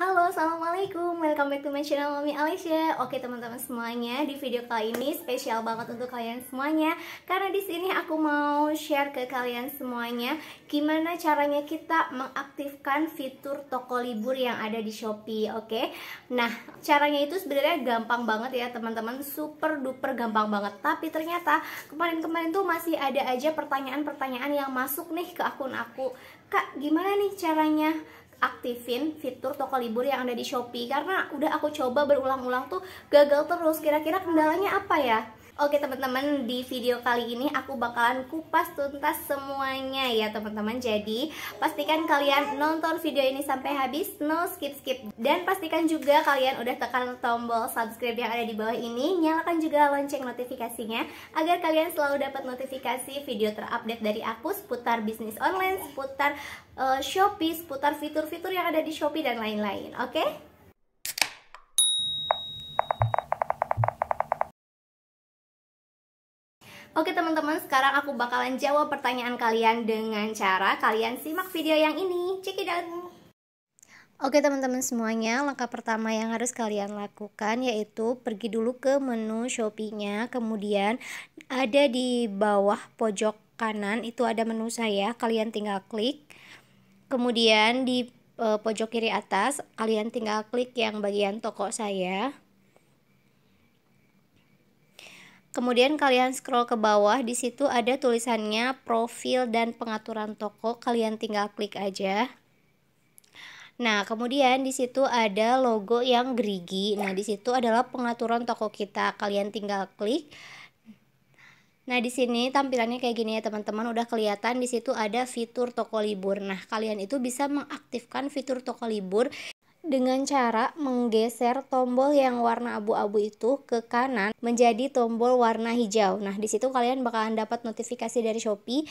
Halo, Assalamualaikum, welcome back to my channel Mami Alicia Oke teman-teman semuanya, di video kali ini spesial banget untuk kalian semuanya Karena di sini aku mau share ke kalian semuanya Gimana caranya kita mengaktifkan fitur toko libur yang ada di Shopee, oke Nah, caranya itu sebenarnya gampang banget ya teman-teman Super duper gampang banget Tapi ternyata kemarin-kemarin tuh masih ada aja pertanyaan-pertanyaan yang masuk nih ke akun aku Kak, gimana nih caranya aktifin fitur toko libur yang ada di Shopee karena udah aku coba berulang-ulang tuh gagal terus kira-kira kendalanya apa ya Oke teman-teman, di video kali ini aku bakalan kupas tuntas semuanya ya teman-teman Jadi pastikan kalian nonton video ini sampai habis, no skip-skip Dan pastikan juga kalian udah tekan tombol subscribe yang ada di bawah ini Nyalakan juga lonceng notifikasinya Agar kalian selalu dapat notifikasi video terupdate dari aku seputar bisnis online Seputar uh, Shopee, seputar fitur-fitur yang ada di Shopee dan lain-lain Oke? Oke teman-teman, sekarang aku bakalan jawab pertanyaan kalian dengan cara kalian simak video yang ini. Check it out! Oke teman-teman semuanya, langkah pertama yang harus kalian lakukan yaitu pergi dulu ke menu Shopee-nya, kemudian ada di bawah pojok kanan itu ada menu saya, kalian tinggal klik. Kemudian di eh, pojok kiri atas kalian tinggal klik yang bagian toko saya. Kemudian kalian scroll ke bawah, di situ ada tulisannya profil dan pengaturan toko, kalian tinggal klik aja. Nah, kemudian di situ ada logo yang gerigi. Nah, di situ adalah pengaturan toko kita. Kalian tinggal klik. Nah, di sini tampilannya kayak gini ya, teman-teman. Udah kelihatan di situ ada fitur toko libur. Nah, kalian itu bisa mengaktifkan fitur toko libur dengan cara menggeser tombol yang warna abu-abu itu ke kanan menjadi tombol warna hijau. Nah, di situ kalian bakalan dapat notifikasi dari Shopee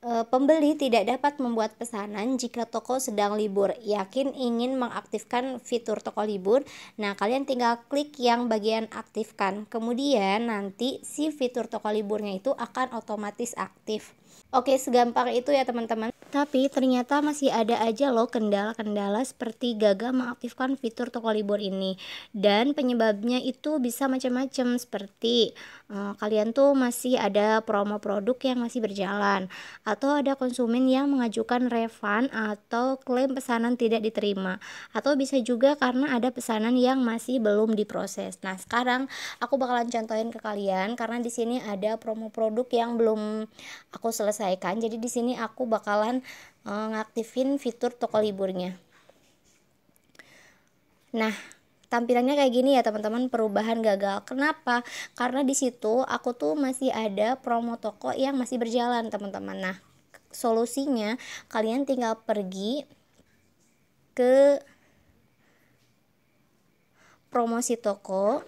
e, pembeli tidak dapat membuat pesanan jika toko sedang libur. Yakin ingin mengaktifkan fitur toko libur? Nah, kalian tinggal klik yang bagian aktifkan. Kemudian nanti si fitur toko liburnya itu akan otomatis aktif. Oke, segampang itu ya teman-teman. Tapi ternyata masih ada aja loh kendala-kendala seperti gagal mengaktifkan fitur toko libur ini dan penyebabnya itu bisa macam-macam seperti uh, kalian tuh masih ada promo produk yang masih berjalan atau ada konsumen yang mengajukan refund atau klaim pesanan tidak diterima atau bisa juga karena ada pesanan yang masih belum diproses. Nah, sekarang aku bakalan contohin ke kalian karena di sini ada promo produk yang belum aku selesai diselesaikan. Jadi di sini aku bakalan uh, ngaktifin fitur toko liburnya. Nah, tampilannya kayak gini ya teman-teman perubahan gagal kenapa karena di situ aku tuh masih ada promo toko yang masih berjalan teman-teman nah solusinya kalian tinggal pergi ke promosi toko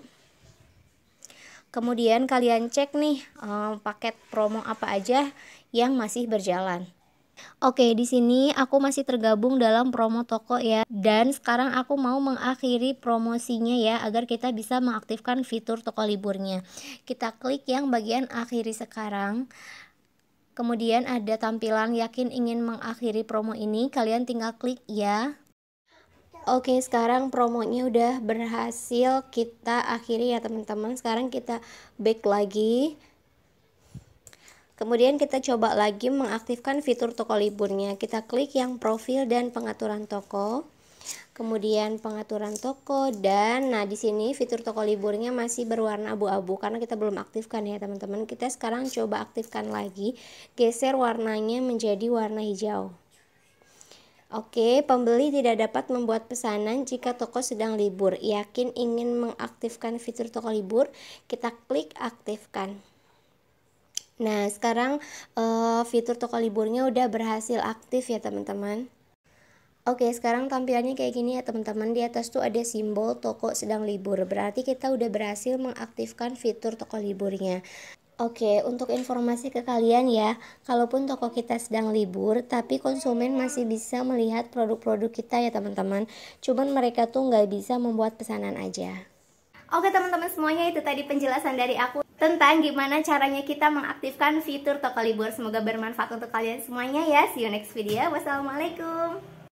Kemudian kalian cek nih um, paket promo apa aja yang masih berjalan. Oke, di sini aku masih tergabung dalam promo toko ya. Dan sekarang aku mau mengakhiri promosinya ya agar kita bisa mengaktifkan fitur toko liburnya. Kita klik yang bagian akhiri sekarang. Kemudian ada tampilan yakin ingin mengakhiri promo ini, kalian tinggal klik ya. Oke, sekarang promonya udah berhasil kita akhiri ya teman-teman. Sekarang kita back lagi. Kemudian kita coba lagi mengaktifkan fitur toko liburnya. Kita klik yang profil dan pengaturan toko. Kemudian pengaturan toko dan nah di sini fitur toko liburnya masih berwarna abu-abu karena kita belum aktifkan ya teman-teman. Kita sekarang coba aktifkan lagi, geser warnanya menjadi warna hijau. Oke, pembeli tidak dapat membuat pesanan jika toko sedang libur. Yakin ingin mengaktifkan fitur toko libur? Kita klik aktifkan. Nah, sekarang uh, fitur toko liburnya udah berhasil aktif ya teman-teman. Oke, sekarang tampilannya kayak gini ya teman-teman. Di atas tuh ada simbol toko sedang libur. Berarti kita udah berhasil mengaktifkan fitur toko liburnya. Oke, untuk informasi ke kalian ya, kalaupun toko kita sedang libur, tapi konsumen masih bisa melihat produk-produk kita ya teman-teman. Cuman mereka tuh nggak bisa membuat pesanan aja. Oke teman-teman semuanya, itu tadi penjelasan dari aku tentang gimana caranya kita mengaktifkan fitur toko libur. Semoga bermanfaat untuk kalian semuanya ya. See you next video. Wassalamualaikum.